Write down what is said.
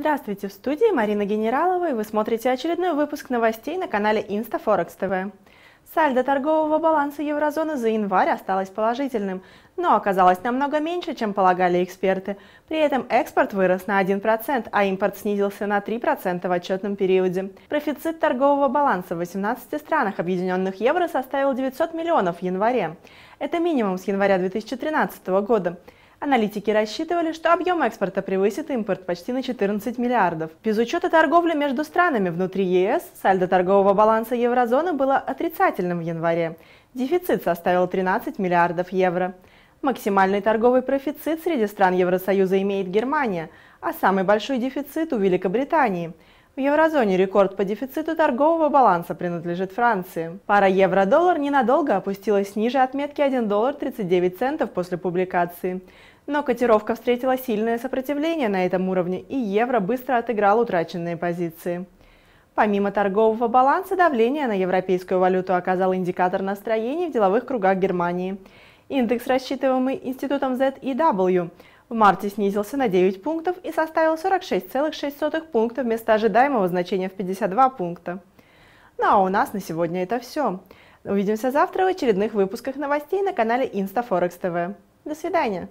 Здравствуйте, в студии Марина Генералова, и вы смотрите очередной выпуск новостей на канале InstaForex TV. Сальдо торгового баланса еврозоны за январь осталось положительным, но оказалось намного меньше, чем полагали эксперты. При этом экспорт вырос на 1%, а импорт снизился на 3% в отчетном периоде. Профицит торгового баланса в 18 странах, объединенных евро, составил 900 миллионов в январе. Это минимум с января 2013 года. Аналитики рассчитывали, что объем экспорта превысит импорт почти на 14 миллиардов. Без учета торговли между странами внутри ЕС, сальдо торгового баланса еврозоны было отрицательным в январе. Дефицит составил 13 миллиардов евро. Максимальный торговый профицит среди стран Евросоюза имеет Германия, а самый большой дефицит у Великобритании – в еврозоне рекорд по дефициту торгового баланса принадлежит Франции. Пара евро-доллар ненадолго опустилась ниже отметки 1 доллар 39 центов после публикации. Но котировка встретила сильное сопротивление на этом уровне, и евро быстро отыграл утраченные позиции. Помимо торгового баланса, давление на европейскую валюту оказал индикатор настроений в деловых кругах Германии. Индекс, рассчитываемый институтом ZEW, в марте снизился на 9 пунктов и составил 46,6 пункта вместо ожидаемого значения в 52 пункта. Ну а у нас на сегодня это все. Увидимся завтра в очередных выпусках новостей на канале InstaForex TV. До свидания!